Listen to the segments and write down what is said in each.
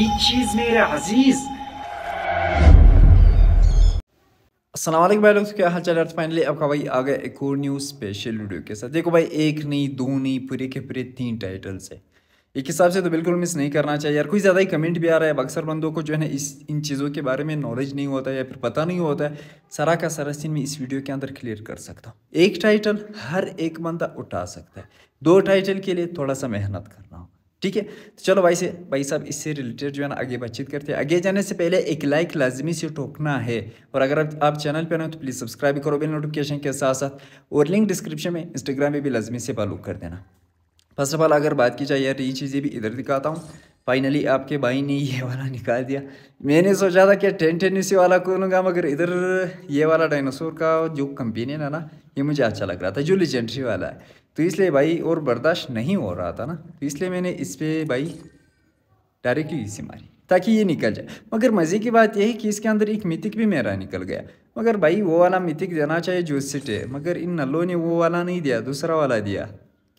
ये चीज़ मेरे अजीज़ असलम भाई लोग तो क्या हाल चाल अर्थ फाइनली तो आपका भाई आ गया एक और न्यू स्पेशल वीडियो के साथ देखो भाई एक नहीं दो नहीं पूरे के पूरे तीन टाइटल्स है एक हिसाब से तो बिल्कुल मिस नहीं करना चाहिए यार कोई ज़्यादा ही कमेंट भी आ रहा है अक्सर बंदों को जो है ना इस इन चीज़ों के बारे में नॉलेज नहीं होता या फिर पता नहीं होता है सारा का सारा सीन मैं इस वीडियो के अंदर क्लियर कर सकता हूँ एक टाइटल हर एक बंदा उठा सकता है दो टाइटल के लिए थोड़ा सा मेहनत करना होगा ठीक है तो चलो भाई से भाई साहब इससे रिलेटेड जो है ना आगे बातचीत करते हैं आगे जाने से पहले एक लाइक लाजमी से ठोकना है और अगर आप, चैनल पर हो तो प्लीज़ सब्सक्राइब करो बिल नोटिफिकेशन के साथ साथ और लिंक डिस्क्रिप्शन में इंस्टाग्राम में भी लाजमी से फॉलो कर देना फर्स्ट ऑफ ऑल अगर बात की जाए यार ये चीज़ें भी इधर दिखाता हूँ फाइनली आपके भाई ने ये वाला निकाल दिया मैंने सोचा था कि टेन टेन इसी वाला करूँगा मगर इधर ये वाला डायनासोर का जो कंपेनियन है ना ये मुझे अच्छा लग रहा था जो लिजेंड्री वाला है तो इसलिए भाई और बर्दाश्त नहीं हो रहा था ना तो इसलिए मैंने इस पर भाई डायरेक्टली इसे मारी ताकि ये निकल जाए मगर मज़े की बात यह है कि इसके अंदर एक मितिक भी मेरा निकल गया मगर भाई वो वाला मितिक देना चाहिए जो सिटे मगर इन नलों ने वो वाला नहीं दिया दूसरा वाला दिया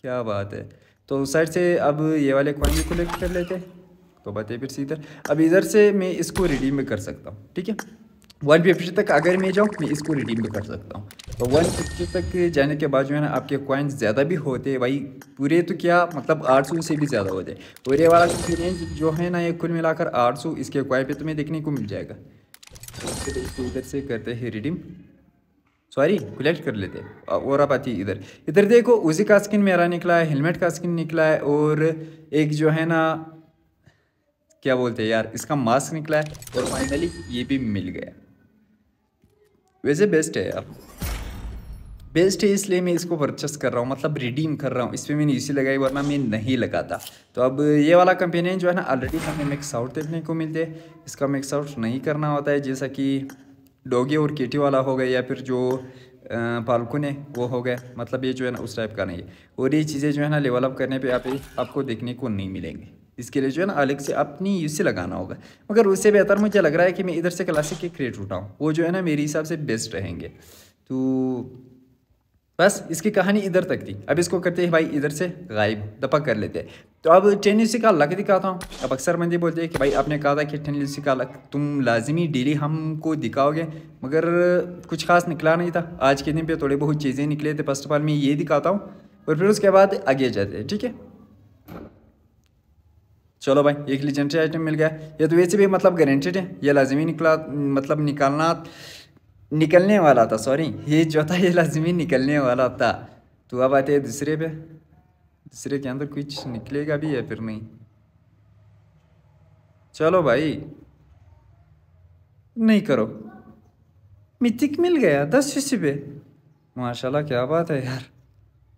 क्या बात है तो साइड से अब ये वाले कॉइन भी कलेक्ट कर लेते तो बताइए फिर सीधे अब इधर से मैं इसको रिडीम भी कर सकता हूँ ठीक है वन फिफ्टी तक अगर मैं जाऊँ मैं इसको रिडीम भी कर सकता हूँ तो वन फिफ्टी तक जाने के बाद जो है ना आपके कॉइन्स ज़्यादा भी होते हैं भाई पूरे तो क्या मतलब आठ सौ से भी ज़्यादा होते हैं पूरे वाला रेंज तो जो है ना ये कुल मिलाकर आठ सौ इसके कॉइन पे तुम्हें देखने को मिल जाएगा तो इधर से करते हैं रिडीम सॉरी कलेक्ट कर लेते और आप आती इधर इधर देखो उसी का स्किन मेरा निकला है हेलमेट का स्किन निकला है और एक जो है ना क्या बोलते हैं यार इसका मास्क निकला है और फाइनली ये भी मिल गया वैसे बेस्ट है यार बेस्ट है इसलिए मैं इसको परचेस कर रहा हूँ मतलब रिडीम कर रहा हूँ इस पर मैंने इसी लगाई वरना मैं नहीं लगाता तो अब ये वाला कंपेनियन जो है ना ऑलरेडी हमें मिक्स आउट देखने को मिलते हैं इसका मिक्स आउट नहीं करना होता है जैसा कि डोगी और कीटी वाला हो गया या फिर जो पालकुन है वो हो गया मतलब ये जो है ना उस टाइप का नहीं है और ये चीज़ें जो है ना लेवलअप करने पर आप आपको देखने को नहीं मिलेंगे इसके लिए जो है ना अलग से अपनी यूज़ से लगाना होगा मगर उससे बेहतर मुझे लग रहा है कि मैं इधर से क्लासिक के क्रिएट उठाऊँ वो जो है ना मेरे हिसाब से बेस्ट रहेंगे तो बस इसकी कहानी इधर तक थी अब इसको करते हैं भाई इधर से गायब दपक कर लेते हैं तो अब टेनिसी का लक दिखाता हूँ अब अक्सर बंदे बोलते हैं कि भाई आपने कहा था कि टेनिसी का लक तुम लाजमी डेली हमको दिखाओगे मगर कुछ खास निकला नहीं था आज के दिन पे थोड़े बहुत चीज़ें निकले थे फर्स्ट ऑफ ऑल मैं ये दिखाता हूँ और फिर उसके बाद आगे जाते हैं ठीक है चलो भाई एक लीजेंडरी आइटम मिल गया ये तो वैसे भी मतलब गारंटेड है ये लाजमी निकला मतलब निकालना निकलने वाला था सॉरी ये जो था ये लाजमी निकलने वाला था तो अब आते हैं दूसरे पे तीसरे के अंदर कुछ निकलेगा भी या फिर नहीं चलो भाई नहीं करो मिथिक मिल गया दस फीसी पे माशाल्लाह क्या बात है यार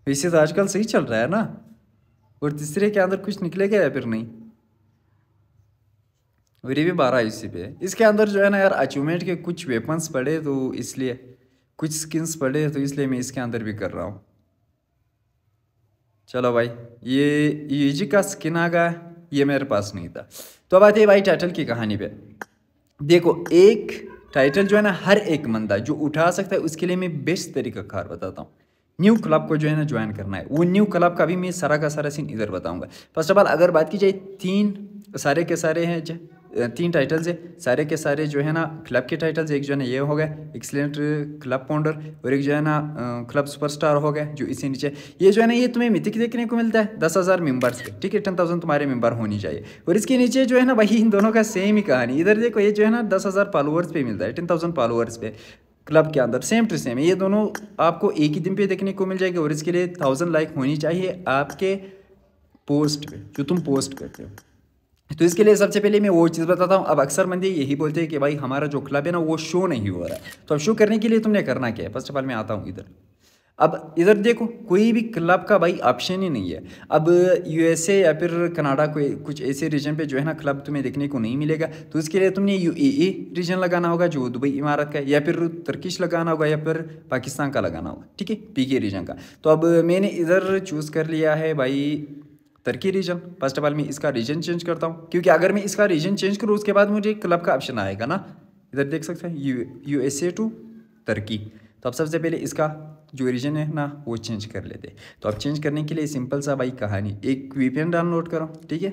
वैसे तो आजकल सही चल रहा है ना और तीसरे के अंदर कुछ निकलेगा या फिर नहीं और ये भी बारह फीसी पे इसके अंदर जो है ना यार अचीवमेंट के कुछ वेपन्स पड़े तो इसलिए कुछ स्किन्स पड़े तो इसलिए मैं इसके अंदर भी कर रहा हूँ चलो भाई ये यूजी का स्किन आ गया ये मेरे पास नहीं था तो अब आते हैं भाई टाइटल की कहानी पे देखो एक टाइटल जो है ना हर एक मंदा जो उठा सकता है उसके लिए मैं बेस्ट तरीका कार बताता हूँ न्यू क्लब को जो है ना ज्वाइन करना है वो न्यू क्लब का भी मैं सारा का सारा सीन इधर बताऊंगा फर्स्ट ऑफ ऑल अगर बात की जाए तीन सारे के सारे हैं जो तीन टाइटल्स है सारे के सारे जो है ना क्लब के टाइटल्स एक जो है ना ये हो गए एक्सलेंट क्लब पाउंडर और एक जो है ना क्लब सुपरस्टार हो गए जो इसी नीचे ये जो है ना ये तुम्हें मिथिक देखने को मिलता है दस हज़ार मेम्बर्स के ठीक है टेन थाउजेंड तुम्हारे मेम्बर होनी चाहिए और इसके नीचे जो है ना वही इन दोनों का सेम ही कहानी इधर देखो ये जो है ना दस हज़ार फॉलोअर्स पे मिलता है टेन थाउजेंड फॉलोअर्स पे क्लब के अंदर सेम टू सेम ये दोनों आपको एक ही दिन पे देखने को मिल जाएगी और इसके लिए थाउजेंड लाइक होनी चाहिए आपके पोस्ट पे जो तुम पोस्ट करते हो तो इसके लिए सबसे पहले मैं वो चीज़ बताता हूँ अब अक्सर मंदिर यही बोलते हैं कि भाई हमारा जो क्लब है ना वो शो नहीं हो रहा है तो अब शो करने के लिए तुमने करना क्या है फर्स्ट ऑफ ऑल मैं आता हूँ इधर अब इधर देखो कोई भी क्लब का भाई ऑप्शन ही नहीं है अब यूएसए या फिर कनाडा कोई कुछ ऐसे रीजन पे जो है ना क्लब तुम्हें देखने को नहीं मिलेगा तो इसके लिए तुमने यूएई रीजन e लगाना होगा जो दुबई इमारत का या फिर तुर्किश लगाना होगा या फिर पाकिस्तान का लगाना होगा ठीक है पीके रीजन का तो अब मैंने इधर चूज़ कर लिया है भाई तरकी रीजन फर्स्ट ऑफ ऑल मैं इसका रीजन चेंज करता हूँ क्योंकि अगर मैं इसका रीजन चेंज करूँ उसके बाद मुझे क्लब का ऑप्शन आएगा ना इधर देख सकते हैं you U S A to Turkey तो अब सबसे पहले इसका जो रीजन है ना वो चेंज कर लेते तो अब चेंज करने के लिए सिंपल सा भाई कहानी एक वीपीएन डाउनलोड करो ठीक है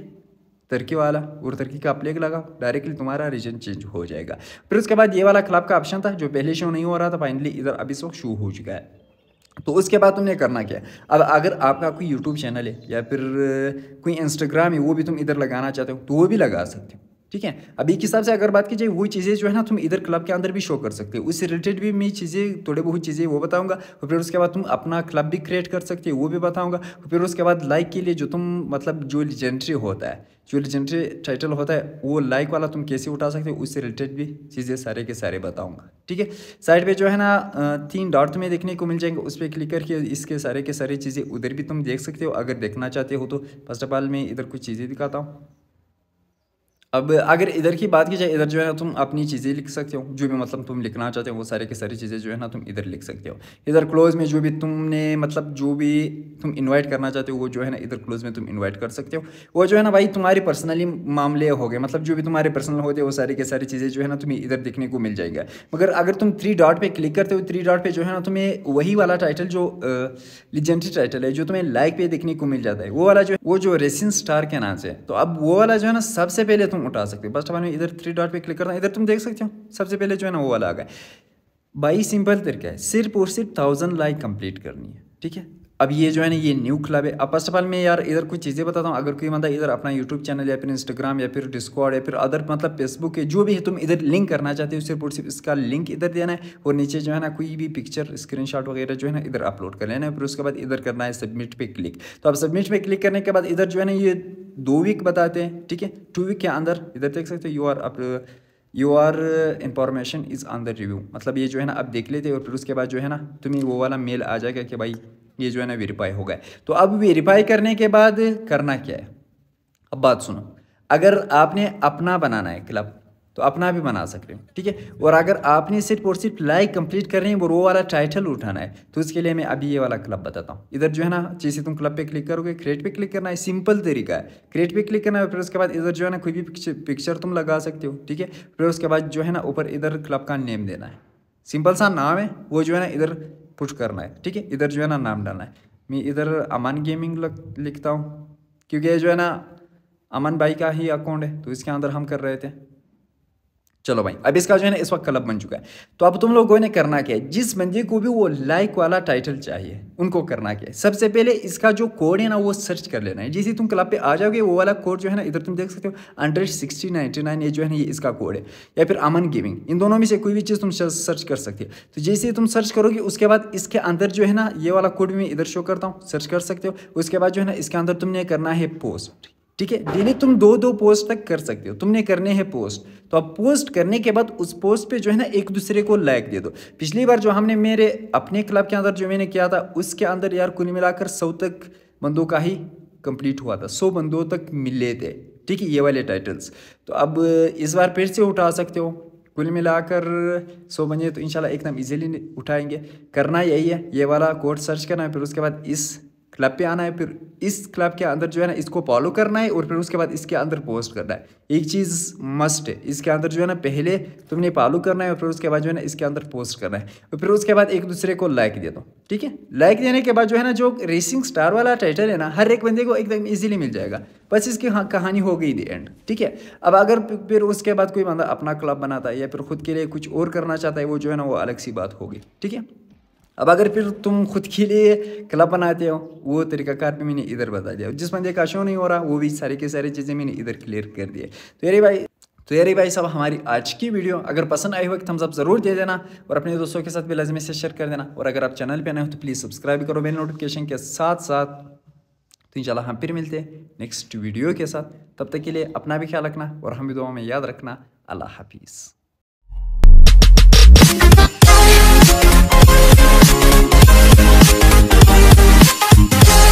तर्की वाला और तर्की का प्लेग लगाओ डायरेक्टली तुम्हारा रीजन चेंज हो जाएगा फिर उसके बाद ये वाला क्लब का ऑप्शन था जो पहले शो नहीं हो रहा था फाइनली इधर अभी वक्त शो हो चुका है तो उसके बाद तुमने करना क्या अब अगर आपका कोई यूट्यूब चैनल है या फिर कोई इंस्टाग्राम है वो भी तुम इधर लगाना चाहते हो तो वो भी लगा सकते हो ठीक है अब एक हिसाब से अगर बात की जाए वो चीज़ें जो है ना तुम इधर क्लब के अंदर भी शो कर सकते हो उससे रिलेटेड भी मैं चीज़ें थोड़ी बहुत चीज़ें वो बताऊंगा और फिर उसके बाद तुम अपना क्लब भी क्रिएट कर सकते हो वो भी बताऊंगा फिर उसके बाद लाइक के लिए जो तुम मतलब जो लिजेंट्री होता है जो लेजेंडरी टाइटल होता है वो लाइक वाला तुम कैसे उठा सकते हो उससे रिलेटेड भी चीज़ें सारे के सारे बताऊंगा ठीक है साइड पे जो है ना तीन डॉट में देखने को मिल जाएंगे उस पर क्लिक करके इसके सारे के सारे चीज़ें उधर भी तुम देख सकते हो अगर देखना चाहते हो तो फर्स्ट ऑफ ऑल मैं इधर कुछ चीज़ें दिखाता हूँ अब अगर इधर की बात की जाए इधर जो है ना तुम अपनी चीज़ें लिख सकते हो जो भी मतलब तुम लिखना चाहते हो वो सारे की सारी चीज़ें जो है ना तुम इधर लिख सकते हो इधर क्लोज में जो भी तुमने मतलब जो भी तुम इन्वाइट करना चाहते हो वो जो है ना इधर क्लोज में तुम इन्वाइट कर सकते हो वो जो है ना भाई तुम्हारे पर्सनली मामले हो गए मतलब जो भी तुम्हारे पर्सनल होते हैं वो सारी की सारी चीज़ें जो है ना तुम्हें इधर देखने को मिल जाएगा मगर अगर तुम थ्री डॉट पर क्लिक करते हो थ्री डॉट पर जो है ना तुम्हें वही वाला टाइटल जो लिजेंट्री टाइटल है जो तुम्हें लाइक पे देखने को मिल जाता है वो वाला जो वो जो रेसिन स्टार के नाम से तो अब वो वाला जो है ना सबसे पहले तुम तुम उठा सकते हो बस मैंने इधर थ्री डॉट पे क्लिक करता हूँ इधर तुम देख सकते हो सबसे पहले जो है ना वो वाला आ गया भाई सिंपल तरीका है सिर्फ और सिर्फ थाउजेंड लाइक कंप्लीट करनी है ठीक है अब ये जो है ना ये न्यू क्लब है अब फर्स्ट ऑफ ऑल मैं यार इधर कुछ चीज़ें बताता हूँ अगर कोई बंदा इधर अपना यूट्यूब चैनल या फिर इंस्टाग्राम या फिर डिस्कॉर्ड या फिर अदर मतलब फेसबुक है जो भी है तुम इधर लिंक करना चाहते हो सिर्फ और सिर्फ इसका लिंक इधर देना है और नीचे जो है ना कोई भी पिक्चर स्क्रीन वगैरह जो है ना इधर अपलोड कर लेना है फिर उसके बाद इधर करना है सबमिट पर क्लिक तो अब सबमिट पे क्लिक करने के बाद इधर जो है ना ये दो वीक बताते हैं ठीक है टू वीक के अंदर इधर देख सकते हो you are up your information is under review मतलब ये जो है ना आप देख लेते हो और फिर उसके बाद जो है ना तुम्हें वो वाला मेल आ जाएगा कि भाई ये जो है ना वेरीफाई हो गए तो अब वेरीफाई करने के बाद करना क्या है अब बात सुनो अगर आपने अपना बनाना है क्लब तो अपना भी बना सकते हैं ठीक है और अगर आपने सिर्फ और सिर्फ लाइक कंप्लीट कर रहे हैं वो वाला टाइटल उठाना है तो इसके लिए मैं अभी ये वाला क्लब बताता हूँ इधर जो है ना जैसे तुम क्लब पे क्लिक करोगे क्रिएट पे क्लिक करना है सिंपल तरीका है क्रिएट पे क्लिक करना है फिर उसके बाद इधर जो है ना कोई भी पिक्चर तुम लगा सकते हो ठीक है फिर उसके बाद जो है ना ऊपर इधर क्लब का नेम देना है सिंपल सा नाम है वो जो है ना इधर पुश करना है ठीक है इधर जो है ना नाम डालना है मैं इधर अमान गेमिंग लिखता हूँ क्योंकि ये जो है ना अमन भाई का ही अकाउंट है तो इसके अंदर हम कर रहे थे चलो भाई अब इसका जो है ना इस वक्त क्लब बन चुका है तो अब तुम लोगों ने करना क्या है जिस बंदे को भी वो लाइक वाला टाइटल चाहिए उनको करना क्या है सबसे पहले इसका जो कोड है ना वो सर्च कर लेना है जैसे तुम क्लब पे आ जाओगे वो वाला कोड जो है ना इधर तुम देख सकते हो अंडर सिक्सटी नाइनटी नाइन ये जो है ना ये इसका कोड है या फिर अमन गेमिंग इन दोनों में से कोई भी चीज़ तुम सर्च कर सकते हो तो जैसे तुम सर्च करोगे उसके बाद इसके अंदर जो है ना ये वाला कोड भी मैं इधर शो करता हूँ सर्च कर सकते हो उसके बाद जो है ना इसके अंदर तुमने करना है पोस्ट ठीक है डेली तुम दो दो पोस्ट तक कर सकते हो तुमने करने हैं पोस्ट तो अब पोस्ट करने के बाद उस पोस्ट पे जो है ना एक दूसरे को लाइक दे दो पिछली बार जो हमने मेरे अपने क्लब के अंदर जो मैंने किया था उसके अंदर यार कुल मिलाकर सौ तक बंदों का ही कंप्लीट हुआ था सौ बंदों तक मिले थे ठीक है ये वाले टाइटल्स तो अब इस बार फिर से उठा सकते हो कुल मिलाकर सौ बने तो इंशाल्लाह एकदम इजीली उठाएंगे करना यही है ये वाला कोड सर्च करना है फिर उसके बाद इस क्लब पे आना है फिर इस क्लब के अंदर जो है ना इसको फॉलो करना है और फिर उसके बाद इसके अंदर पोस्ट करना है एक चीज़ मस्ट है इसके अंदर जो है ना पहले तुमने फॉलो करना है और फिर उसके बाद जो है ना इसके अंदर पोस्ट करना है और फिर उसके बाद एक दूसरे को लाइक दे दो ठीक है लाइक देने के बाद जो है ना जो रेसिंग स्टार वाला टाइटल है ना हर एक बंदे को एकदम ईजिली मिल जाएगा बस इसकी हाँ कहानी हो गई दी एंड ठीक है अब अगर फिर उसके बाद कोई बंदा अपना क्लब बनाता है या फिर खुद के लिए कुछ और करना चाहता है वो जो है ना वो अलग सी बात होगी ठीक है अब अगर फिर तुम खुद के लिए क्लब बनाते हो वो तरीकाकार भी मैंने इधर बता दिया जिस बंदे का शो नहीं हो रहा वो भी सारी की सारी चीज़ें मैंने इधर क्लियर कर दिए तो यारी भाई तो यारी भाई साहब हमारी आज की वीडियो अगर पसंद आई हो तो थम्स अप जरूर दे देना और अपने दोस्तों के साथ भी लाजमी से शेयर कर देना और अगर आप चैनल पे नए हो तो प्लीज़ सब्सक्राइब करो बेल नोटिफिकेशन के साथ साथ तो इंशाल्लाह हम फिर मिलते हैं नेक्स्ट वीडियो के साथ तब तक के लिए अपना भी ख्याल रखना और हम भी दुआ में याद रखना अल्लाह हाफिज़ Yeah.